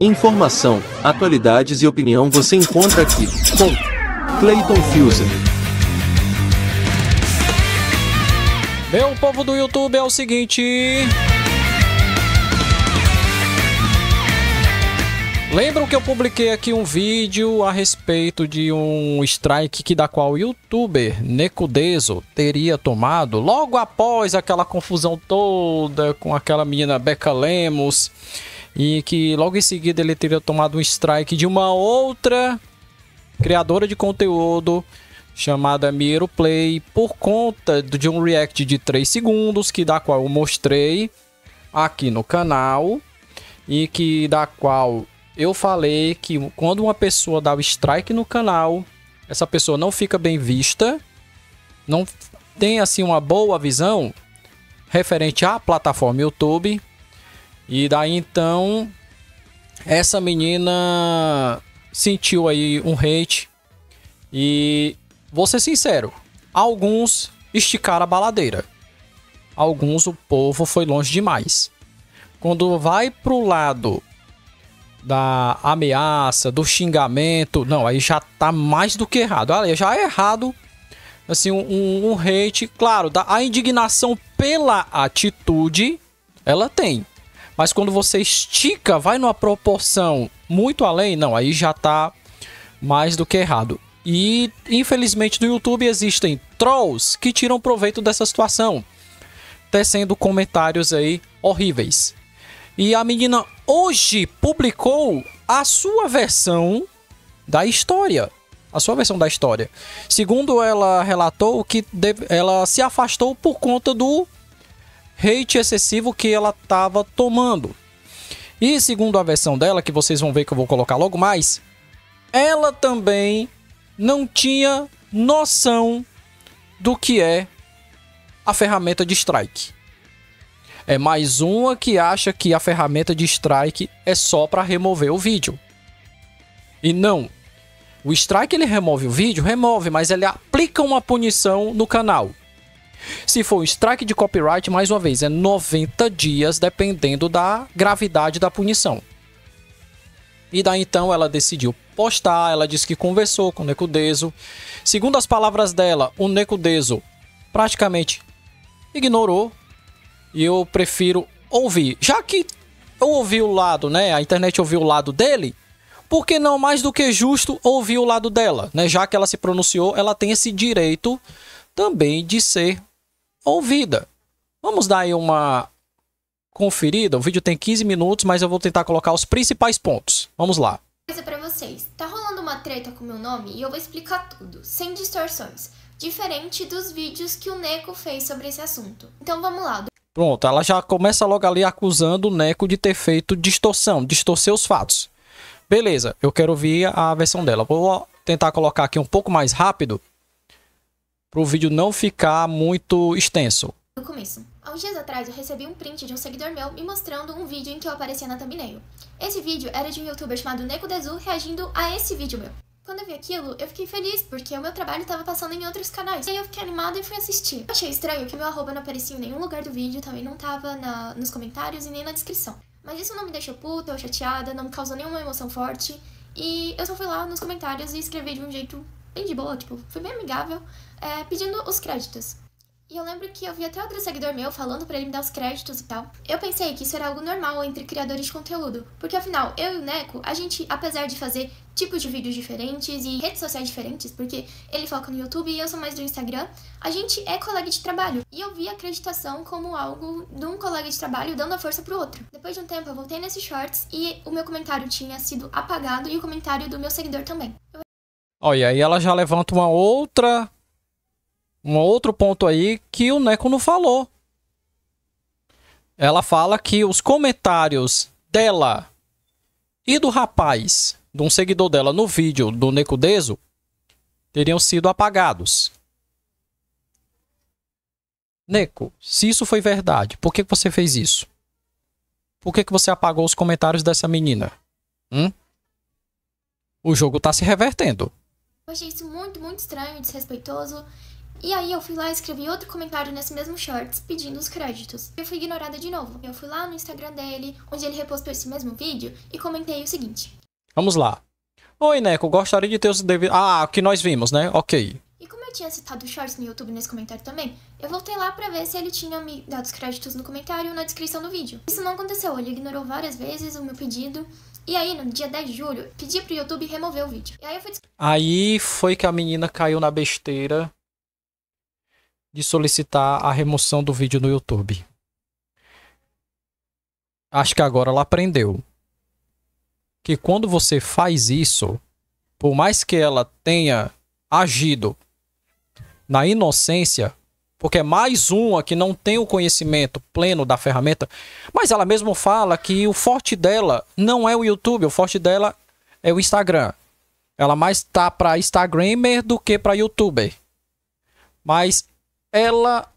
Informação, atualidades e opinião você encontra aqui com Clayton Fuser. Meu povo do YouTube é o seguinte. Lembram que eu publiquei aqui um vídeo a respeito de um strike que da qual o youtuber Necudeso teria tomado logo após aquela confusão toda com aquela menina Becca Lemos e que logo em seguida ele teria tomado um strike de uma outra criadora de conteúdo chamada Miro Play por conta de um react de 3 segundos que da qual eu mostrei aqui no canal e que da qual eu falei que quando uma pessoa dá o strike no canal, essa pessoa não fica bem vista, não tem assim uma boa visão referente à plataforma YouTube e daí então, essa menina sentiu aí um hate. E vou ser sincero, alguns esticaram a baladeira. Alguns o povo foi longe demais. Quando vai pro lado da ameaça, do xingamento, não, aí já tá mais do que errado. olha já é errado, assim, um, um hate, claro, da, a indignação pela atitude, ela tem. Mas quando você estica, vai numa proporção muito além, não, aí já tá mais do que errado. E infelizmente no YouTube existem trolls que tiram proveito dessa situação, tecendo comentários aí horríveis. E a menina hoje publicou a sua versão da história. A sua versão da história. Segundo ela relatou que ela se afastou por conta do hate excessivo que ela estava tomando. E segundo a versão dela, que vocês vão ver que eu vou colocar logo mais, ela também não tinha noção do que é a ferramenta de strike. É mais uma que acha que a ferramenta de strike é só para remover o vídeo. E não. O strike ele remove o vídeo, remove, mas ele aplica uma punição no canal. Se for um strike de copyright, mais uma vez, é 90 dias, dependendo da gravidade da punição. E daí então ela decidiu postar, ela disse que conversou com o Necudeso. Segundo as palavras dela, o Necudeso praticamente ignorou. E eu prefiro ouvir. Já que eu ouvi o lado, né? A internet ouviu o lado dele, por que não mais do que justo ouvir o lado dela, né? Já que ela se pronunciou, ela tem esse direito também de ser ouvida. Vamos dar aí uma conferida. O vídeo tem 15 minutos, mas eu vou tentar colocar os principais pontos. Vamos lá. Coisa para vocês. Tá rolando uma treta com meu nome e eu vou explicar tudo, sem distorções, diferente dos vídeos que o Neco fez sobre esse assunto. Então vamos lá. Pronto, ela já começa logo ali acusando o Neco de ter feito distorção, distorcer os fatos. Beleza, eu quero ouvir a versão dela. Vou tentar colocar aqui um pouco mais rápido para o vídeo não ficar muito extenso. No começo, há uns dias atrás eu recebi um print de um seguidor meu me mostrando um vídeo em que eu aparecia na thumbnail. Esse vídeo era de um youtuber chamado Neko Dezu reagindo a esse vídeo meu. Quando eu vi aquilo, eu fiquei feliz, porque o meu trabalho estava passando em outros canais. E aí eu fiquei animada e fui assistir. Achei estranho que meu arroba não aparecia em nenhum lugar do vídeo, também não tava na, nos comentários e nem na descrição. Mas isso não me deixou puta ou chateada, não me causou nenhuma emoção forte. E eu só fui lá nos comentários e escrevi de um jeito bem de boa, tipo, fui bem amigável, é, pedindo os créditos. E eu lembro que eu vi até outro seguidor meu falando para ele me dar os créditos e tal. Eu pensei que isso era algo normal entre criadores de conteúdo, porque afinal, eu e o Neco, a gente, apesar de fazer tipos de vídeos diferentes e redes sociais diferentes, porque ele foca no YouTube e eu sou mais do Instagram, a gente é colega de trabalho. E eu vi a acreditação como algo de um colega de trabalho dando a força pro outro. Depois de um tempo, eu voltei nesses shorts e o meu comentário tinha sido apagado e o comentário do meu seguidor também. Eu Olha, aí ela já levanta uma outra. Um outro ponto aí que o Neco não falou. Ela fala que os comentários dela e do rapaz, de um seguidor dela no vídeo do Neco Deso, teriam sido apagados. Neco, se isso foi verdade, por que você fez isso? Por que você apagou os comentários dessa menina? Hum? O jogo tá se revertendo. Eu achei isso muito, muito estranho e desrespeitoso. E aí eu fui lá e escrevi outro comentário nesse mesmo shorts pedindo os créditos. Eu fui ignorada de novo. Eu fui lá no Instagram dele, onde ele repostou esse mesmo vídeo, e comentei o seguinte. Vamos lá. Oi, Neco, gostaria de ter os devidos... Ah, o que nós vimos, né? Ok. E como eu tinha citado shorts no YouTube nesse comentário também, eu voltei lá pra ver se ele tinha me dado os créditos no comentário ou na descrição do vídeo. Isso não aconteceu, ele ignorou várias vezes o meu pedido, e aí, no dia 10 de julho, pedi pro YouTube remover o vídeo. E aí eu fui. Aí foi que a menina caiu na besteira de solicitar a remoção do vídeo no YouTube. Acho que agora ela aprendeu que quando você faz isso, por mais que ela tenha agido na inocência, porque é mais uma que não tem o conhecimento pleno da ferramenta, mas ela mesmo fala que o forte dela não é o YouTube, o forte dela é o Instagram. Ela mais tá para Instagramer do que para YouTuber. Mas ela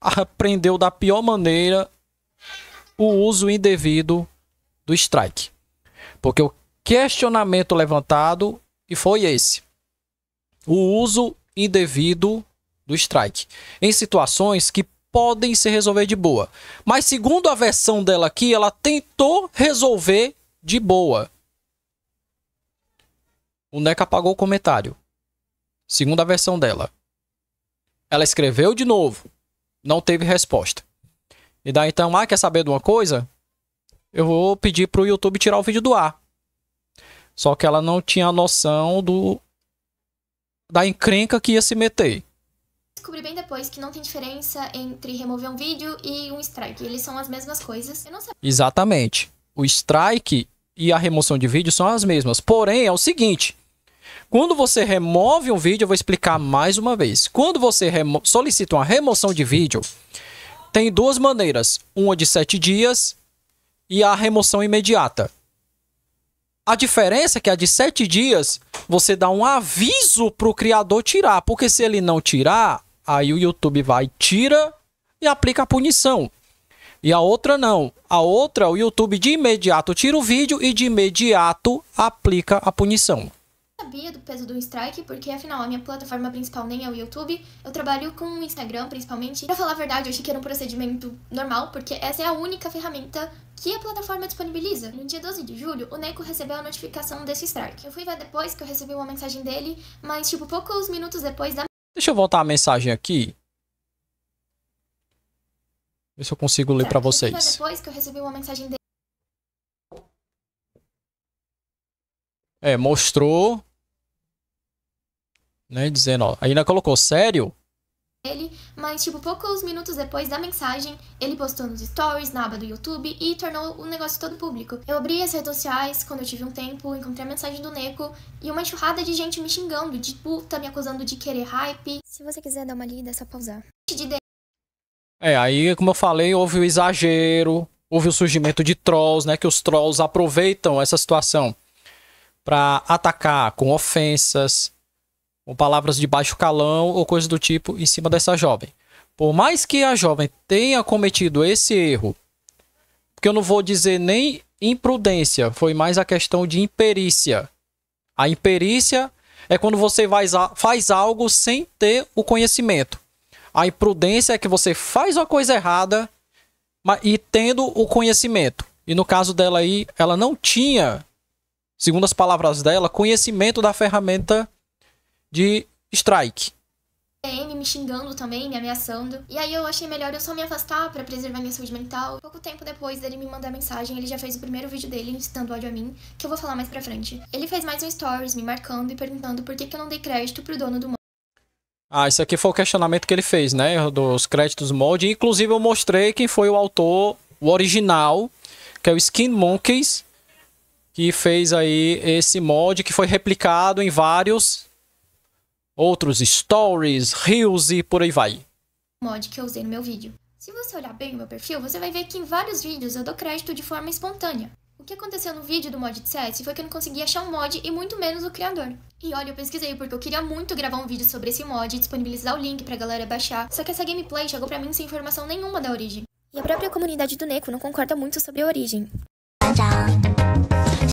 aprendeu da pior maneira o uso indevido do strike. Porque o questionamento levantado e foi esse. O uso indevido do strike, em situações que podem se resolver de boa. Mas segundo a versão dela aqui, ela tentou resolver de boa. O NECA apagou o comentário. Segundo a versão dela. Ela escreveu de novo. Não teve resposta. E daí então, ah, quer saber de uma coisa? Eu vou pedir pro YouTube tirar o vídeo do ar. Só que ela não tinha noção do da encrenca que ia se meter. Descobri bem depois que não tem diferença entre remover um vídeo e um strike. Eles são as mesmas coisas. Eu não sabia. Exatamente. O strike e a remoção de vídeo são as mesmas. Porém, é o seguinte: quando você remove um vídeo, eu vou explicar mais uma vez. Quando você solicita uma remoção de vídeo, tem duas maneiras: uma de sete dias e a remoção imediata. A diferença é que a de sete dias você dá um aviso para o criador tirar, porque se ele não tirar, Aí o YouTube vai, tira e aplica a punição. E a outra não. A outra, o YouTube de imediato tira o vídeo e de imediato aplica a punição. Eu sabia do peso do strike, porque afinal a minha plataforma principal nem é o YouTube, eu trabalho com o Instagram principalmente. Pra falar a verdade, eu achei que era um procedimento normal, porque essa é a única ferramenta que a plataforma disponibiliza. No dia 12 de julho, o Neko recebeu a notificação desse strike. Eu fui ver depois que eu recebi uma mensagem dele, mas tipo poucos minutos depois da Deixa eu voltar a mensagem aqui. Ver se eu consigo ler para vocês. Depois que eu recebi uma mensagem dele. É, mostrou. Né, dizendo, ó. Ainda colocou, sério? mas tipo, poucos minutos depois da mensagem, ele postou nos stories, na aba do YouTube e tornou o negócio todo público. Eu abri as redes sociais quando eu tive um tempo, encontrei a mensagem do Neko e uma enxurrada de gente me xingando, de puta, me acusando de querer hype. Se você quiser dar uma lida, é só pausar. É, aí, como eu falei, houve o exagero, houve o surgimento de trolls, né? Que os trolls aproveitam essa situação para atacar com ofensas, com palavras de baixo calão ou coisa do tipo em cima dessa jovem. Por mais que a jovem tenha cometido esse erro, porque eu não vou dizer nem imprudência, foi mais a questão de imperícia. A imperícia é quando você faz algo sem ter o conhecimento. A imprudência é que você faz uma coisa errada e tendo o conhecimento. E no caso dela aí, ela não tinha, segundo as palavras dela, conhecimento da ferramenta de strike. PM me xingando também, me ameaçando. E aí eu achei melhor eu só me afastar para preservar minha saúde mental. Pouco tempo depois dele me mandar mensagem, ele já fez o primeiro vídeo dele incitando ódio a mim, que eu vou falar mais pra frente. Ele fez mais um stories me marcando e perguntando por que, que eu não dei crédito pro dono do ah, isso aqui foi o questionamento que ele fez, né? Dos créditos mod. Inclusive, eu mostrei quem foi o autor, o original, que é o Skin Monkeys, que fez aí esse mod, que foi replicado em vários outros stories, reels e por aí vai. Mod que eu usei no meu vídeo. Se você olhar bem o meu perfil, você vai ver que em vários vídeos eu dou crédito de forma espontânea. O que aconteceu no vídeo do mod de CS foi que eu não consegui achar um mod e muito menos o criador. E olha, eu pesquisei porque eu queria muito gravar um vídeo sobre esse mod e disponibilizar o link pra galera baixar, só que essa gameplay chegou pra mim sem informação nenhuma da origem. E a própria comunidade do Neko não concorda muito sobre a origem.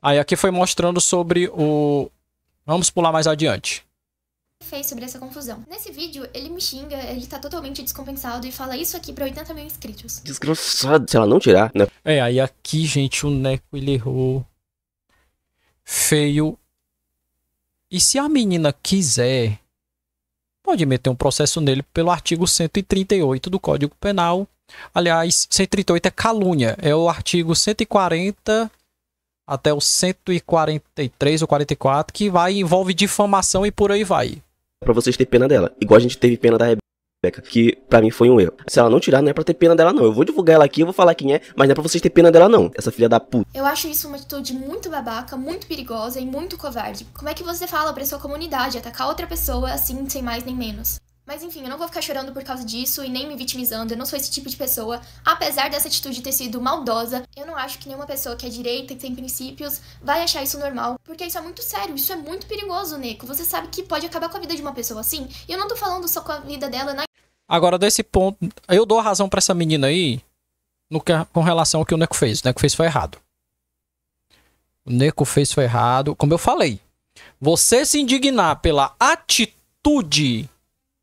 Aí aqui foi mostrando sobre o... Vamos pular mais adiante fez sobre essa confusão. Nesse vídeo, ele me xinga, ele tá totalmente descompensado e fala isso aqui pra 80 mil inscritos. Desgraçado, se ela não tirar, né? É, aí aqui, gente, o Neco ele errou feio. E se a menina quiser, pode meter um processo nele pelo artigo 138 do Código Penal. Aliás, 138 é calúnia, é o artigo 140 até o 143 ou 44 que vai envolve difamação e por aí vai para vocês ter pena dela. Igual a gente teve pena da Rebeca, que para mim foi um erro. Se ela não tirar, não é pra ter pena dela, não. Eu vou divulgar ela aqui, eu vou falar quem é, mas não é pra vocês ter pena dela, não. Essa filha da puta. Eu acho isso uma atitude muito babaca, muito perigosa e muito covarde. Como é que você fala pra sua comunidade atacar outra pessoa assim, sem mais nem menos? Mas enfim, eu não vou ficar chorando por causa disso e nem me vitimizando, eu não sou esse tipo de pessoa. Apesar dessa atitude ter sido maldosa, eu não acho que nenhuma pessoa que é direita e tem princípios vai achar isso normal, porque isso é muito sério, isso é muito perigoso, Neco. Você sabe que pode acabar com a vida de uma pessoa assim, e eu não tô falando só com a vida dela na. Né? Agora, desse ponto, eu dou a razão para essa menina aí no que, com relação ao que o Neco fez. O Neco fez foi errado. O Neco fez foi errado. Como eu falei, você se indignar pela atitude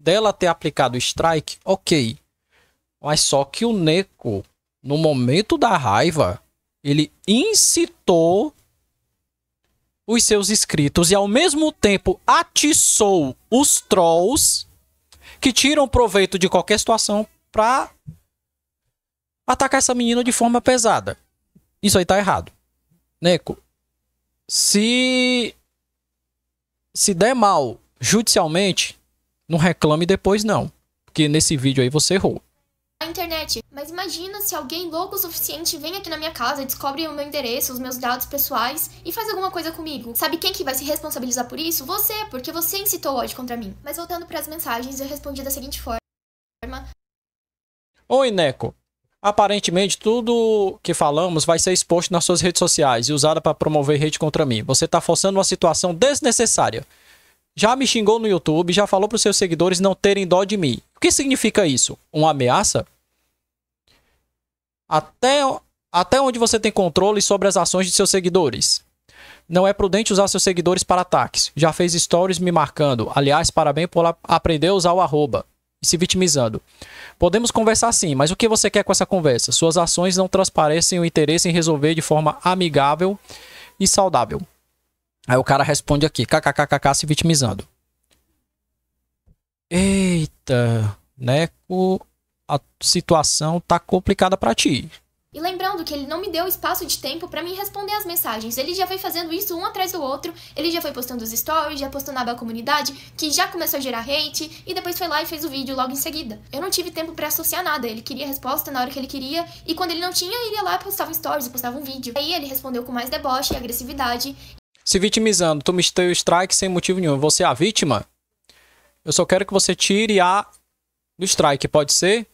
dela ter aplicado o strike, ok. Mas só que o Neko, no momento da raiva, ele incitou os seus inscritos e ao mesmo tempo atiçou os trolls que tiram proveito de qualquer situação pra atacar essa menina de forma pesada. Isso aí tá errado. Neko, se se der mal judicialmente, não reclame depois, não. Porque nesse vídeo aí você errou. A internet. Mas imagina se alguém louco o suficiente vem aqui na minha casa, descobre o meu endereço, os meus dados pessoais e faz alguma coisa comigo. Sabe quem que vai se responsabilizar por isso? Você, porque você incitou ódio contra mim. Mas voltando para as mensagens, eu respondi da seguinte forma. Oi, Neco. Aparentemente, tudo que falamos vai ser exposto nas suas redes sociais e usada para promover hate contra mim. Você está forçando uma situação desnecessária já me xingou no YouTube, já falou para os seus seguidores não terem dó de mim. O que significa isso? Uma ameaça? Até, até onde você tem controle sobre as ações de seus seguidores? Não é prudente usar seus seguidores para ataques. Já fez stories me marcando. Aliás, parabéns por aprender a usar o arroba. E se vitimizando. Podemos conversar sim, mas o que você quer com essa conversa? Suas ações não transparecem o interesse em resolver de forma amigável e saudável. Aí o cara responde aqui, kkkk, se vitimizando. Eita, Neco, a situação tá complicada para ti. E lembrando que ele não me deu espaço de tempo para me responder as mensagens. Ele já foi fazendo isso um atrás do outro. Ele já foi postando os stories, já postou na aba comunidade, que já começou a gerar hate, e depois foi lá e fez o vídeo logo em seguida. Eu não tive tempo para associar nada. Ele queria resposta na hora que ele queria, e quando ele não tinha, ele ia lá e postava stories, postava um vídeo. Aí ele respondeu com mais deboche e agressividade, se vitimizando. Tu me deu strike sem motivo nenhum. Você é a vítima? Eu só quero que você tire a do strike, pode ser?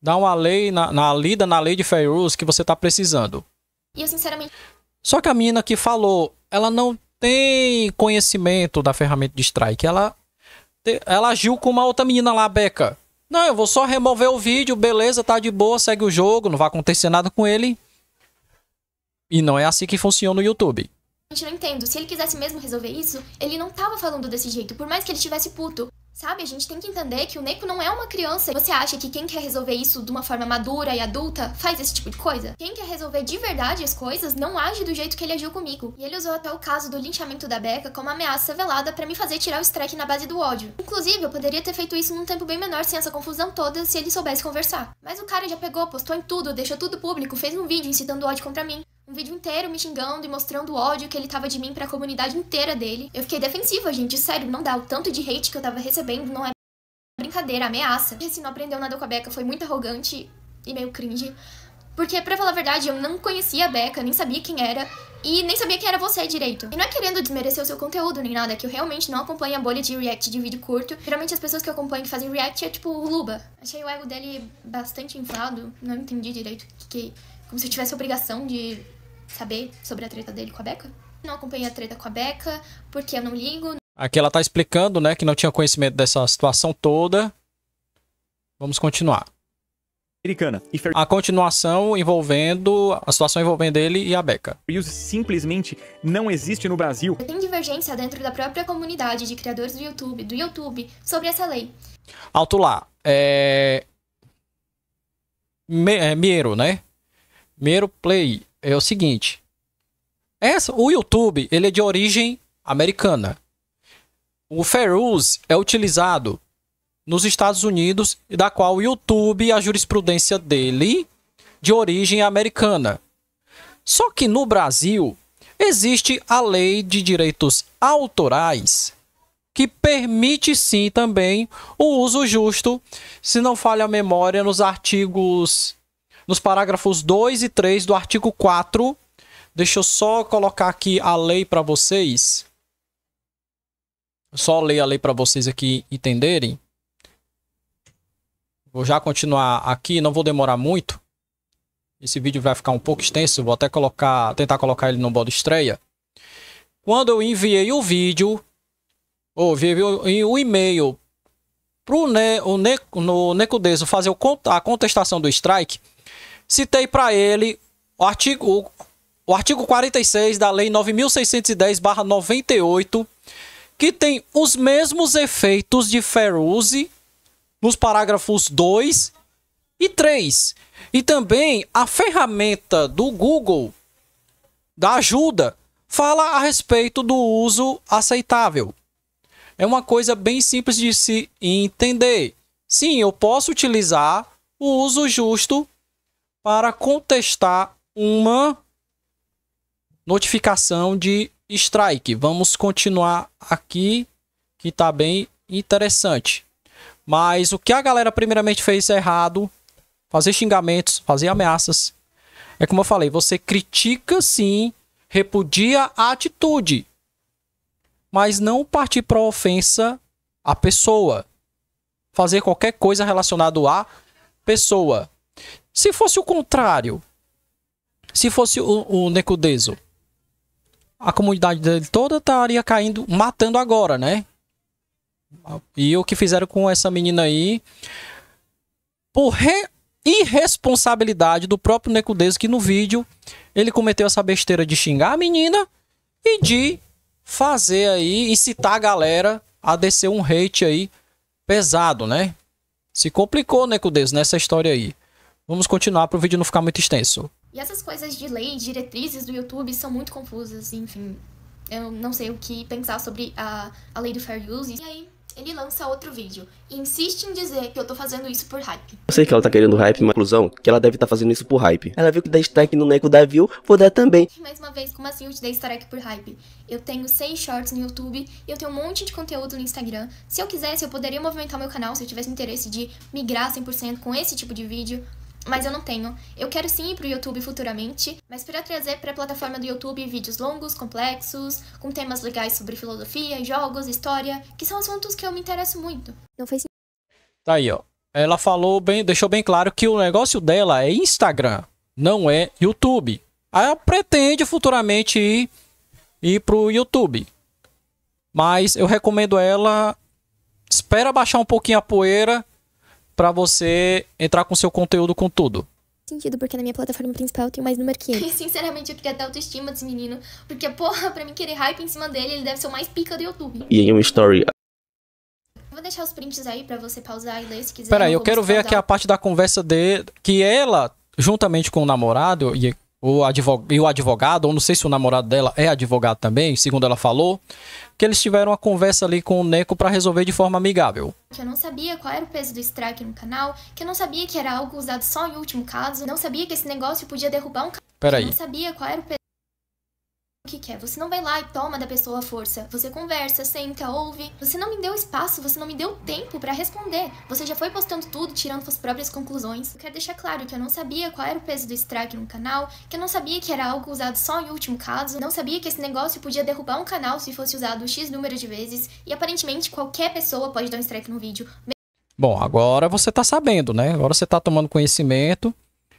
Dá uma lei na, na lida na lei de fair que você tá precisando. E eu sinceramente. Só que a menina que falou, ela não tem conhecimento da ferramenta de strike. Ela, ela agiu com uma outra menina lá, Beca. Não, eu vou só remover o vídeo, beleza, tá de boa, segue o jogo, não vai acontecer nada com ele. E não é assim que funciona no YouTube não entendo. Se ele quisesse mesmo resolver isso, ele não tava falando desse jeito, por mais que ele estivesse puto. Sabe, a gente tem que entender que o Neko não é uma criança. Você acha que quem quer resolver isso de uma forma madura e adulta faz esse tipo de coisa? Quem quer resolver de verdade as coisas não age do jeito que ele agiu comigo. E ele usou até o caso do linchamento da Becca como ameaça velada para me fazer tirar o strike na base do ódio. Inclusive, eu poderia ter feito isso num tempo bem menor sem essa confusão toda se ele soubesse conversar. Mas o cara já pegou, postou em tudo, deixou tudo público, fez um vídeo incitando ódio contra mim um vídeo inteiro me xingando e mostrando o ódio que ele tava de mim para a comunidade inteira dele. Eu fiquei defensiva, gente, sério, não dá. O tanto de hate que eu tava recebendo não é brincadeira, ameaça. Esse assim, não aprendeu nada com a Beca foi muito arrogante e meio cringe. Porque, pra falar a verdade, eu não conhecia a Beca, nem sabia quem era, e nem sabia quem era você direito. E não é querendo desmerecer o seu conteúdo nem nada, é que eu realmente não acompanho a bolha de react de vídeo curto. Geralmente as pessoas que eu acompanho que fazem react é tipo o Luba. Achei o ego dele bastante inflado, não entendi direito que, que como se eu tivesse obrigação de saber sobre a treta dele com a Beca. Não acompanhei a treta com a Beca, porque eu não ligo. Aqui ela tá explicando, né, que não tinha conhecimento dessa situação toda. Vamos continuar. Americana. A continuação envolvendo a situação envolvendo ele e a Beca. Reels simplesmente não existe no Brasil. Tem divergência dentro da própria comunidade de criadores do YouTube, do YouTube, sobre essa lei. Alto lá, é... Me, é Miero, né? Miero Play é o seguinte. Essa, o YouTube, ele é de origem americana. O fair use é utilizado nos Estados Unidos, da qual o YouTube, a jurisprudência dele, de origem é americana. Só que no Brasil, existe a lei de direitos autorais que permite sim também o uso justo, se não falha a memória, nos artigos nos parágrafos 2 e 3 do artigo 4. Deixa eu só colocar aqui a lei para vocês. Só ler a lei para vocês aqui entenderem. Vou já continuar aqui, não vou demorar muito. Esse vídeo vai ficar um pouco extenso, vou até colocar, tentar colocar ele no modo estreia. Quando eu enviei o vídeo, ou enviei o e-mail para o no Necudeso fazer a contestação do strike, citei para ele o artigo, o artigo 46 da Lei 9610-98, que tem os mesmos efeitos de Feruzzi nos parágrafos 2 e 3. E também a ferramenta do Google da ajuda fala a respeito do uso aceitável. É uma coisa bem simples de se entender. Sim, eu posso utilizar o uso justo para contestar uma notificação de strike. Vamos continuar aqui, que está bem interessante. Mas o que a galera primeiramente fez errado, fazer xingamentos, fazer ameaças. É como eu falei, você critica sim, repudia a atitude, mas não partir para ofensa à pessoa. Fazer qualquer coisa relacionada à pessoa. Se fosse o contrário, se fosse o, o Necudeso, a comunidade dele toda estaria caindo, matando agora, né? E o que fizeram com essa menina aí, por irresponsabilidade do próprio Necudeso, que no vídeo ele cometeu essa besteira de xingar a menina e de fazer aí, incitar a galera a descer um hate aí pesado, né? Se complicou, Necudeso, nessa história aí. Vamos continuar para o vídeo não ficar muito extenso. E essas coisas de lei, diretrizes do YouTube são muito confusas, enfim. Eu não sei o que pensar sobre a, a lei do fair use. E aí, ele lança outro vídeo e insiste em dizer que eu tô fazendo isso por hype. Eu sei que ela tá querendo hype, mas conclusão, que ela deve estar tá fazendo isso por hype. Ela viu que dá strike no Neko da View, vou dar também. Mais uma vez, como assim eu te dei strike por hype? Eu tenho seis shorts no YouTube, eu tenho um monte de conteúdo no Instagram. Se eu quisesse, eu poderia movimentar meu canal se eu tivesse interesse de migrar 100% com esse tipo de vídeo mas eu não tenho. Eu quero sim ir pro YouTube futuramente, mas para trazer para a plataforma do YouTube vídeos longos, complexos, com temas legais sobre filosofia, jogos, história, que são assuntos que eu me interesso muito. Não fez Tá aí, ó. Ela falou bem, deixou bem claro que o negócio dela é Instagram, não é YouTube. Ela pretende futuramente ir, ir pro YouTube. Mas eu recomendo ela espera baixar um pouquinho a poeira para você entrar com seu conteúdo com tudo sentido, porque na minha plataforma principal tem mais número que ele. Sinceramente, eu queria ter autoestima desse menino, porque, porra, pra mim querer hype em cima dele, ele deve ser o mais pica do YouTube. E em um story... Vou deixar os prints aí pra você pausar e ler se quiser. Peraí, eu quero ver pausar. aqui a parte da conversa dele, que ela, juntamente com o namorado, e o e o advogado, ou não sei se o namorado dela é advogado também, segundo ela falou, que eles tiveram uma conversa ali com o Neco para resolver de forma amigável. Que eu não sabia qual era o peso do strike no canal, que eu não sabia que era algo usado só em último caso, não sabia que esse negócio podia derrubar um canal. Peraí. Eu não sabia qual era o peso o que quer. É? Você não vai lá e toma da pessoa a força. Você conversa, senta, ouve. Você não me deu espaço, você não me deu tempo para responder. Você já foi postando tudo, tirando suas próprias conclusões. Eu quero deixar claro que eu não sabia qual era o peso do strike no canal, que eu não sabia que era algo usado só em último caso, não sabia que esse negócio podia derrubar um canal se fosse usado X número de vezes, e aparentemente qualquer pessoa pode dar um strike no vídeo. Bom, agora você tá sabendo, né? Agora você tá tomando conhecimento.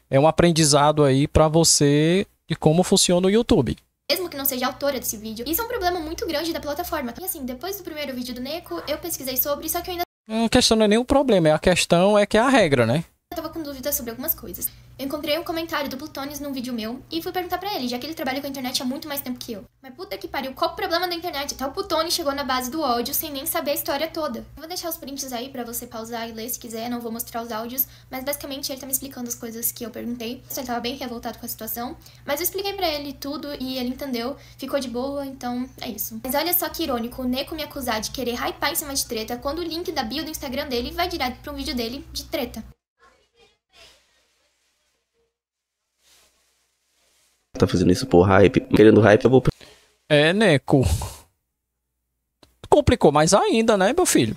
É um aprendizado aí para você de como funciona o YouTube mesmo que não seja autora desse vídeo. Isso é um problema muito grande da plataforma. E assim, depois do primeiro vídeo do Neko, eu pesquisei sobre, só que eu ainda. Hum, a questão não é nem o problema, é a questão é que é a regra, né? Eu tava com dúvidas sobre algumas coisas. Eu encontrei um comentário do Putones num vídeo meu e fui perguntar para ele, já que ele trabalha com a internet há muito mais tempo que eu. Mas puta que pariu, qual o problema da internet? Até o Putones chegou na base do ódio sem nem saber a história toda. Eu vou deixar os prints aí para você pausar e ler se quiser, não vou mostrar os áudios, mas basicamente ele tá me explicando as coisas que eu perguntei. Ele tava bem revoltado com a situação, mas eu expliquei para ele tudo e ele entendeu, ficou de boa, então é isso. Mas olha só que irônico, o Neko me acusar de querer hypar em cima de treta quando o link da bio do Instagram dele vai direto para um vídeo dele de treta. tá fazendo isso por hype. Querendo hype, eu vou. É, Neco. Complicou mais ainda, né, meu filho?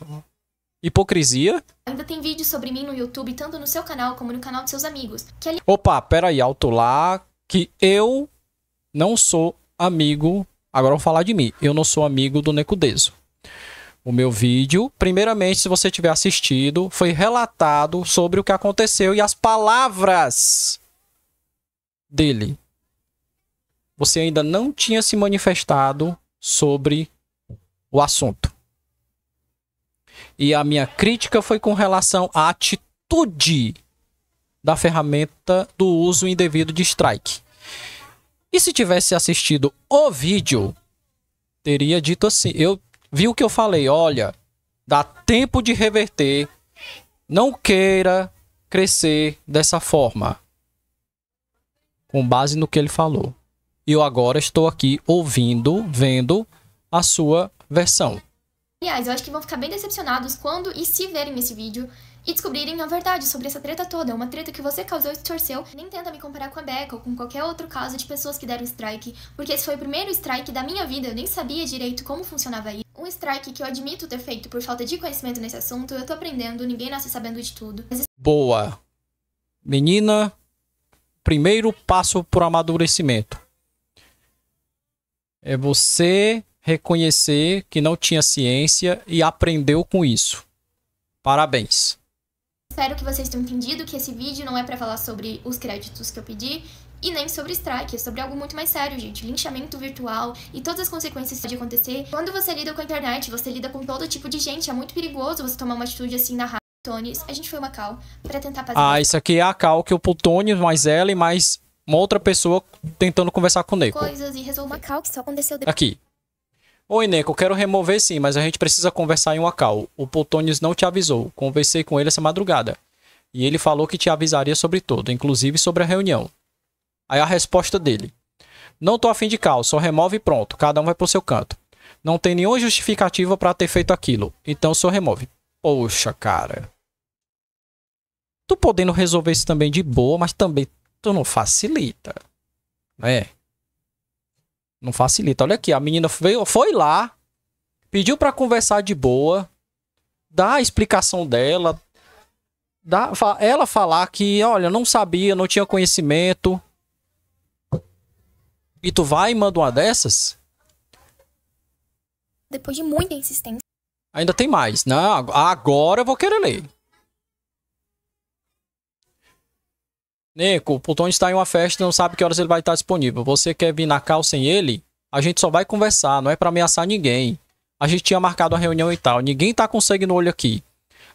Hipocrisia. Ainda tem vídeos sobre mim no YouTube, tanto no seu canal como no canal de seus amigos. Que ali... Opa, aí alto lá, que eu não sou amigo. Agora eu vou falar de mim. Eu não sou amigo do Necudeso. O meu vídeo, primeiramente, se você tiver assistido, foi relatado sobre o que aconteceu e as palavras dele você ainda não tinha se manifestado sobre o assunto. E a minha crítica foi com relação à atitude da ferramenta do uso indevido de strike. E se tivesse assistido o vídeo, teria dito assim: eu vi o que eu falei, olha, dá tempo de reverter, não queira crescer dessa forma. Com base no que ele falou eu agora estou aqui ouvindo, vendo a sua versão. Aliás, eu acho que vão ficar bem decepcionados quando e se verem esse vídeo e descobrirem a verdade sobre essa treta toda, uma treta que você causou e torceu. Nem tenta me comparar com a Becca ou com qualquer outro caso de pessoas que deram strike, porque esse foi o primeiro strike da minha vida, eu nem sabia direito como funcionava isso. Um strike que eu admito ter feito por falta de conhecimento nesse assunto, eu tô aprendendo, ninguém nasce sabendo de tudo. Boa. Menina, primeiro passo pro amadurecimento é você reconhecer que não tinha ciência e aprendeu com isso. Parabéns. Espero que vocês tenham entendido que esse vídeo não é para falar sobre os créditos que eu pedi e nem sobre strike, é sobre algo muito mais sério, gente. Linchamento virtual e todas as consequências que pode acontecer. Quando você lida com a internet, você lida com todo tipo de gente. É muito perigoso você tomar uma atitude assim na rádio. a gente foi uma cal para tentar fazer. Ah, isso aqui é a cal que o pôr mais ela e mais uma outra pessoa tentando conversar com o Neko. Coisas Macau que só aconteceu depois. Aqui. Oi, Neko, quero remover sim, mas a gente precisa conversar em Macau. O Poltonius não te avisou. Conversei com ele essa madrugada. E ele falou que te avisaria sobre tudo, inclusive sobre a reunião. Aí a resposta dele. Não tô afim de caos, só remove e pronto. Cada um vai pro seu canto. Não tem nenhuma justificativa para ter feito aquilo. Então só remove. Poxa, cara. Tu podendo resolver isso também de boa, mas também tu não facilita, né? Não facilita. Olha aqui, a menina veio, foi lá, pediu para conversar de boa, dar a explicação dela, dá, ela falar que, olha, não sabia, não tinha conhecimento. E tu vai e manda uma dessas? Depois de muita insistência. Ainda tem mais. Não, né? agora eu vou querer ler. Neco, o Plutônio está em uma festa e não sabe que horas ele vai estar disponível. Você quer vir na cal sem ele? A gente só vai conversar, não é para ameaçar ninguém. A gente tinha marcado a reunião e tal. Ninguém tá com sangue no olho aqui.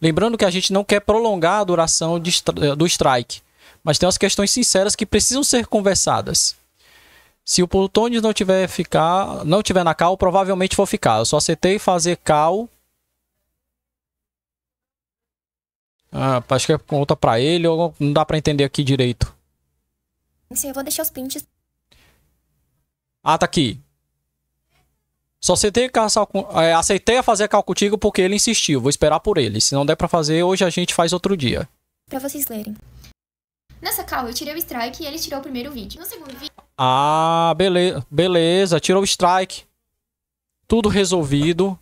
Lembrando que a gente não quer prolongar a duração de, eh, do strike. Mas tem umas questões sinceras que precisam ser conversadas. Se o Plutônio não tiver ficar, não tiver na cal, provavelmente vou ficar. Eu só aceitei fazer cal Ah, acho que é conta pra ele ou não dá pra entender aqui direito. Sim, eu vou deixar os prints. Ah, tá aqui. Só aceitei, caçar, é, aceitei a fazer cal contigo porque ele insistiu. Vou esperar por ele. Se não der pra fazer, hoje a gente faz outro dia. Pra vocês lerem. Nessa cal, eu tirei o strike e ele tirou o primeiro vídeo. No segundo vídeo... Ah, beleza. Beleza, tirou o strike. Tudo resolvido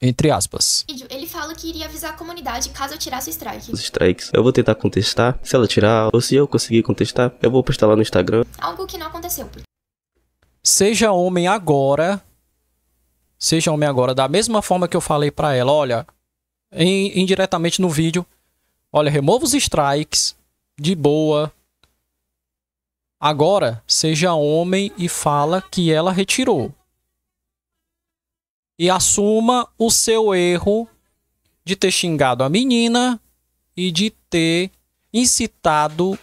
entre aspas. Ele fala que iria avisar a comunidade caso eu tirasse o strike. Os strikes. Eu vou tentar contestar. Se ela tirar, ou se eu conseguir contestar, eu vou postar lá no Instagram. Algo que não aconteceu. Seja homem agora. Seja homem agora. Da mesma forma que eu falei para ela, olha, indiretamente no vídeo. Olha, remova os strikes. De boa. Agora, seja homem e fala que ela retirou e assuma o seu erro de ter xingado a menina e de ter incitado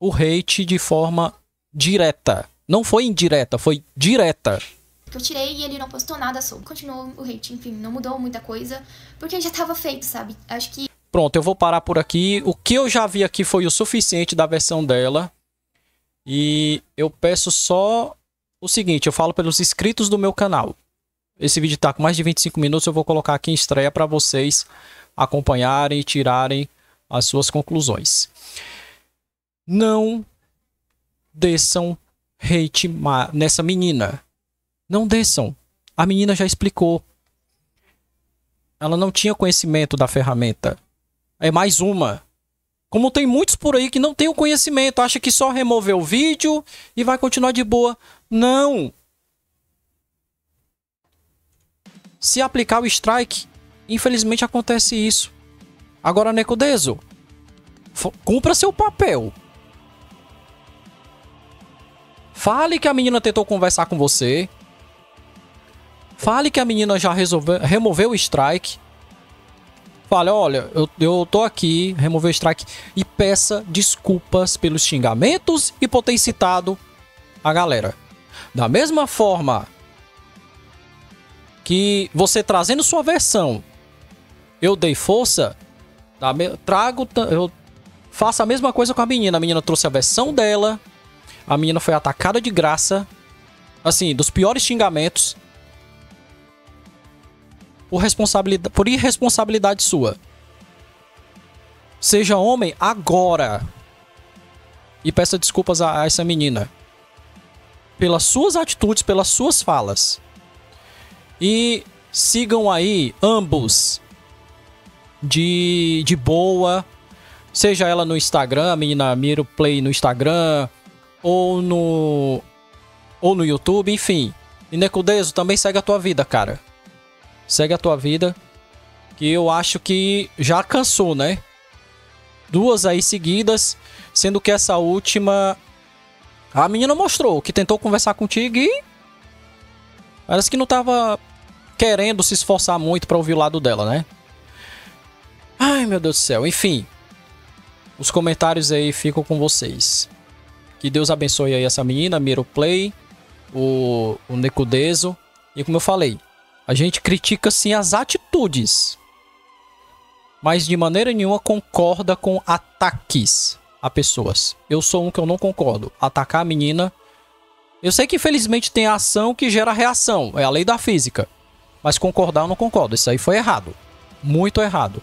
o hate de forma direta. Não foi indireta, foi direta. Que eu tirei e ele não postou nada sobre. Continuou o hate, enfim, não mudou muita coisa, porque já estava feito, sabe? Acho que. Pronto, eu vou parar por aqui. O que eu já vi aqui foi o suficiente da versão dela. E eu peço só o seguinte: eu falo pelos inscritos do meu canal. Esse vídeo está com mais de 25 minutos, eu vou colocar aqui em estreia para vocês acompanharem e tirarem as suas conclusões. Não desçam hate nessa menina. Não desçam. A menina já explicou. Ela não tinha conhecimento da ferramenta. É mais uma. Como tem muitos por aí que não tem o conhecimento, acha que só remover o vídeo e vai continuar de boa. Não! se aplicar o strike. Infelizmente acontece isso. Agora, Necodeso, cumpra seu papel. Fale que a menina tentou conversar com você. Fale que a menina já resolveu, removeu o strike. Fale, olha, eu, eu tô aqui, removeu o strike. E peça desculpas pelos xingamentos e por ter incitado a galera. Da mesma forma que você trazendo sua versão, eu dei força, tá? trago, eu faço a mesma coisa com a menina. A menina trouxe a versão dela, a menina foi atacada de graça, assim, dos piores xingamentos, por, responsabilidade, por irresponsabilidade sua. Seja homem agora. E peça desculpas a, a essa menina. Pelas suas atitudes, pelas suas falas. E sigam aí ambos de, de boa, seja ela no Instagram, menina Miro Play no Instagram, ou no ou no YouTube, enfim. E Necudeso, também segue a tua vida, cara. Segue a tua vida, que eu acho que já cansou, né? Duas aí seguidas, sendo que essa última a menina mostrou que tentou conversar contigo e parece que não tava querendo se esforçar muito para ouvir o lado dela, né? Ai, meu Deus do céu. Enfim, os comentários aí ficam com vocês. Que Deus abençoe aí essa menina, Miro Play, o, o Necudeso. E como eu falei, a gente critica sim as atitudes, mas de maneira nenhuma concorda com ataques a pessoas. Eu sou um que eu não concordo. Atacar a menina. Eu sei que infelizmente tem ação que gera reação, é a lei da física. Mas concordar eu não concordo. Isso aí foi errado. Muito errado.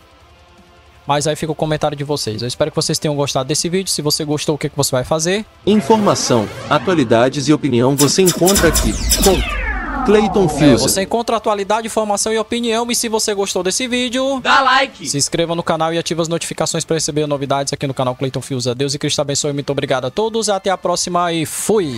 Mas aí fica o comentário de vocês. Eu espero que vocês tenham gostado desse vídeo. Se você gostou, o que, que você vai fazer? Informação, atualidades e opinião você encontra aqui com Clayton Fusa. É, você encontra atualidade, informação e opinião. E se você gostou desse vídeo, dá like. Se inscreva no canal e ative as notificações para receber novidades aqui no canal Clayton Fusa. Deus e Cristo abençoe. Muito obrigado a todos. Até a próxima e fui.